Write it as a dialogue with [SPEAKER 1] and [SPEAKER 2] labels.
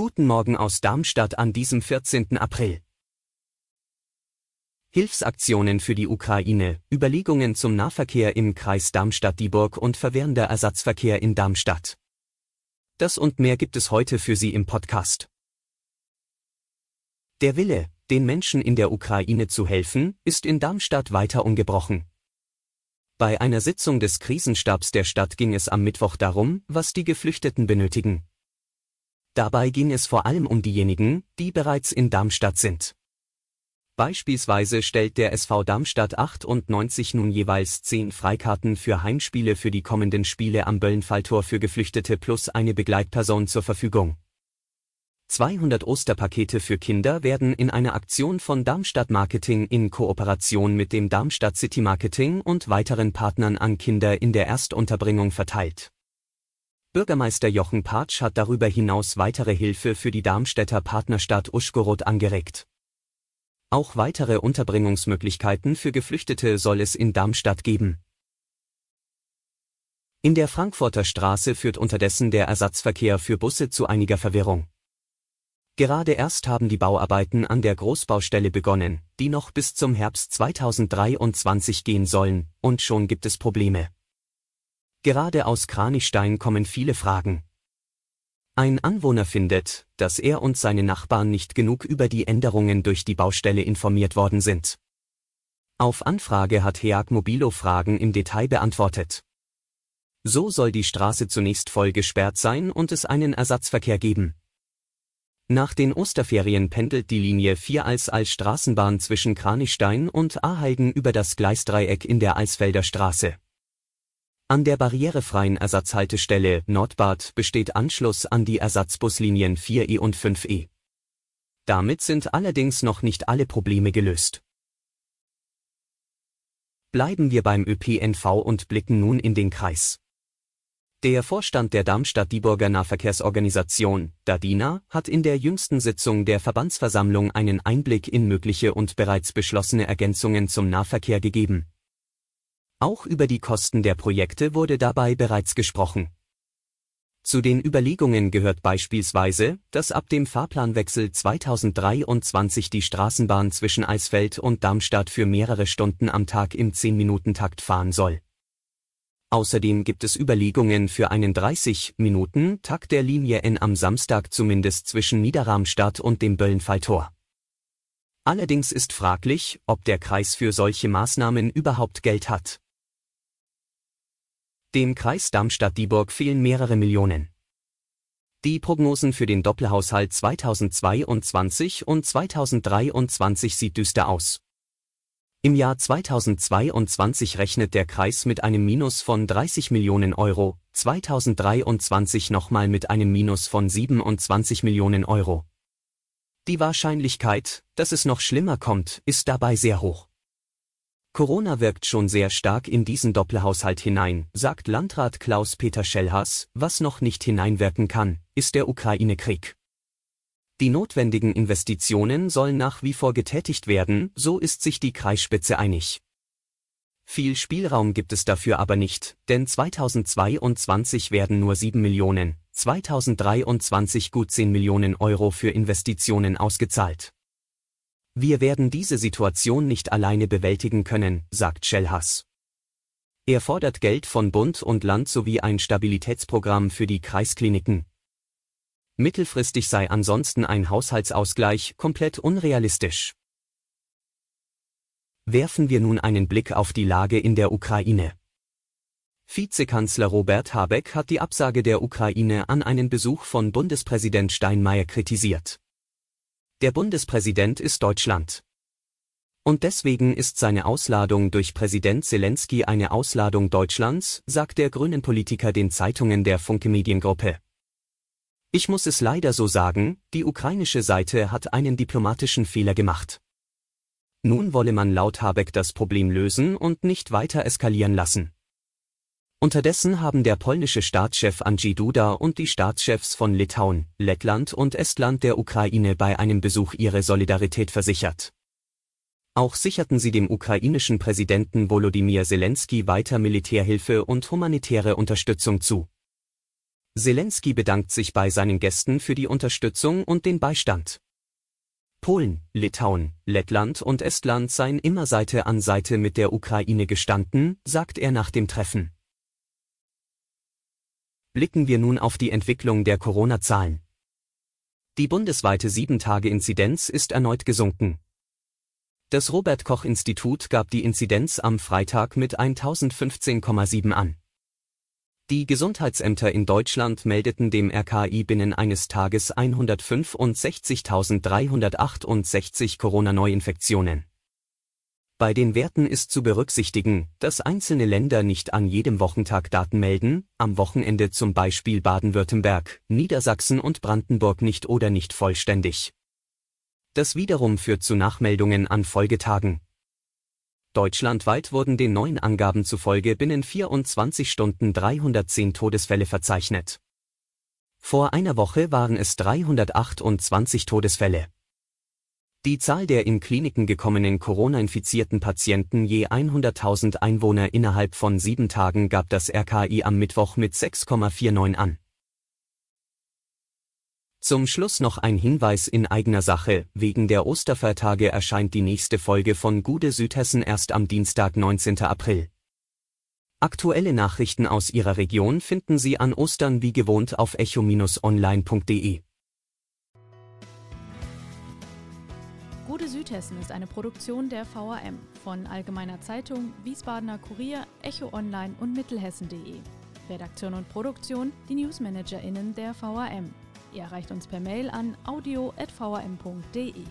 [SPEAKER 1] Guten Morgen aus Darmstadt an diesem 14. April. Hilfsaktionen für die Ukraine, Überlegungen zum Nahverkehr im Kreis Darmstadt-Dieburg und verwehrender Ersatzverkehr in Darmstadt. Das und mehr gibt es heute für Sie im Podcast. Der Wille, den Menschen in der Ukraine zu helfen, ist in Darmstadt weiter ungebrochen. Bei einer Sitzung des Krisenstabs der Stadt ging es am Mittwoch darum, was die Geflüchteten benötigen. Dabei ging es vor allem um diejenigen, die bereits in Darmstadt sind. Beispielsweise stellt der SV Darmstadt 98 nun jeweils 10 Freikarten für Heimspiele für die kommenden Spiele am Böllenfalltor für Geflüchtete plus eine Begleitperson zur Verfügung. 200 Osterpakete für Kinder werden in einer Aktion von Darmstadt Marketing in Kooperation mit dem Darmstadt City Marketing und weiteren Partnern an Kinder in der Erstunterbringung verteilt. Bürgermeister Jochen Patsch hat darüber hinaus weitere Hilfe für die Darmstädter Partnerstadt Uschgorod angeregt. Auch weitere Unterbringungsmöglichkeiten für Geflüchtete soll es in Darmstadt geben. In der Frankfurter Straße führt unterdessen der Ersatzverkehr für Busse zu einiger Verwirrung. Gerade erst haben die Bauarbeiten an der Großbaustelle begonnen, die noch bis zum Herbst 2023 gehen sollen, und schon gibt es Probleme. Gerade aus Kranichstein kommen viele Fragen. Ein Anwohner findet, dass er und seine Nachbarn nicht genug über die Änderungen durch die Baustelle informiert worden sind. Auf Anfrage hat Heag Mobilo Fragen im Detail beantwortet. So soll die Straße zunächst voll gesperrt sein und es einen Ersatzverkehr geben. Nach den Osterferien pendelt die Linie 4 als als Straßenbahn zwischen Kranichstein und Aheiden über das Gleisdreieck in der Eisfelder Straße. An der barrierefreien Ersatzhaltestelle Nordbad besteht Anschluss an die Ersatzbuslinien 4E und 5E. Damit sind allerdings noch nicht alle Probleme gelöst. Bleiben wir beim ÖPNV und blicken nun in den Kreis. Der Vorstand der Darmstadt-Dieburger Nahverkehrsorganisation, DADINA, hat in der jüngsten Sitzung der Verbandsversammlung einen Einblick in mögliche und bereits beschlossene Ergänzungen zum Nahverkehr gegeben auch über die Kosten der Projekte wurde dabei bereits gesprochen. Zu den Überlegungen gehört beispielsweise, dass ab dem Fahrplanwechsel 2023 die Straßenbahn zwischen Eisfeld und Darmstadt für mehrere Stunden am Tag im 10-Minuten-Takt fahren soll. Außerdem gibt es Überlegungen für einen 30-Minuten-Takt der Linie N am Samstag zumindest zwischen Niederramstadt und dem Böllenfalltor. Allerdings ist fraglich, ob der Kreis für solche Maßnahmen überhaupt Geld hat. Dem Kreis Darmstadt-Dieburg fehlen mehrere Millionen. Die Prognosen für den Doppelhaushalt 2022 und 2023 sieht düster aus. Im Jahr 2022 rechnet der Kreis mit einem Minus von 30 Millionen Euro, 2023 nochmal mit einem Minus von 27 Millionen Euro. Die Wahrscheinlichkeit, dass es noch schlimmer kommt, ist dabei sehr hoch. Corona wirkt schon sehr stark in diesen Doppelhaushalt hinein, sagt Landrat Klaus-Peter Schellhaas, was noch nicht hineinwirken kann, ist der Ukraine-Krieg. Die notwendigen Investitionen sollen nach wie vor getätigt werden, so ist sich die Kreisspitze einig. Viel Spielraum gibt es dafür aber nicht, denn 2022 werden nur 7 Millionen, 2023 gut 10 Millionen Euro für Investitionen ausgezahlt. Wir werden diese Situation nicht alleine bewältigen können, sagt Schellhass. Er fordert Geld von Bund und Land sowie ein Stabilitätsprogramm für die Kreiskliniken. Mittelfristig sei ansonsten ein Haushaltsausgleich komplett unrealistisch. Werfen wir nun einen Blick auf die Lage in der Ukraine. Vizekanzler Robert Habeck hat die Absage der Ukraine an einen Besuch von Bundespräsident Steinmeier kritisiert. Der Bundespräsident ist Deutschland. Und deswegen ist seine Ausladung durch Präsident Zelensky eine Ausladung Deutschlands, sagt der grünen Politiker den Zeitungen der Funke Mediengruppe. Ich muss es leider so sagen, die ukrainische Seite hat einen diplomatischen Fehler gemacht. Nun wolle man laut Habeck das Problem lösen und nicht weiter eskalieren lassen. Unterdessen haben der polnische Staatschef Andrzej Duda und die Staatschefs von Litauen, Lettland und Estland der Ukraine bei einem Besuch ihre Solidarität versichert. Auch sicherten sie dem ukrainischen Präsidenten Volodymyr Zelensky weiter Militärhilfe und humanitäre Unterstützung zu. Zelensky bedankt sich bei seinen Gästen für die Unterstützung und den Beistand. Polen, Litauen, Lettland und Estland seien immer Seite an Seite mit der Ukraine gestanden, sagt er nach dem Treffen. Blicken wir nun auf die Entwicklung der Corona-Zahlen. Die bundesweite 7-Tage-Inzidenz ist erneut gesunken. Das Robert Koch Institut gab die Inzidenz am Freitag mit 1015,7 an. Die Gesundheitsämter in Deutschland meldeten dem RKI binnen eines Tages 165.368 Corona-Neuinfektionen. Bei den Werten ist zu berücksichtigen, dass einzelne Länder nicht an jedem Wochentag Daten melden, am Wochenende zum Beispiel Baden-Württemberg, Niedersachsen und Brandenburg nicht oder nicht vollständig. Das wiederum führt zu Nachmeldungen an Folgetagen. Deutschlandweit wurden den neuen Angaben zufolge binnen 24 Stunden 310 Todesfälle verzeichnet. Vor einer Woche waren es 328 Todesfälle. Die Zahl der in Kliniken gekommenen Corona-infizierten Patienten je 100.000 Einwohner innerhalb von sieben Tagen gab das RKI am Mittwoch mit 6,49 an. Zum Schluss noch ein Hinweis in eigener Sache, wegen der Osterfeiertage erscheint die nächste Folge von Gude Südhessen erst am Dienstag, 19. April. Aktuelle Nachrichten aus Ihrer Region finden Sie an Ostern wie gewohnt auf echo-online.de. Südhessen ist eine Produktion der VAM von Allgemeiner Zeitung, Wiesbadener Kurier, Echo Online und Mittelhessen.de. Redaktion und Produktion, die NewsmanagerInnen der VAM. Ihr erreicht uns per Mail an audio.vam.de.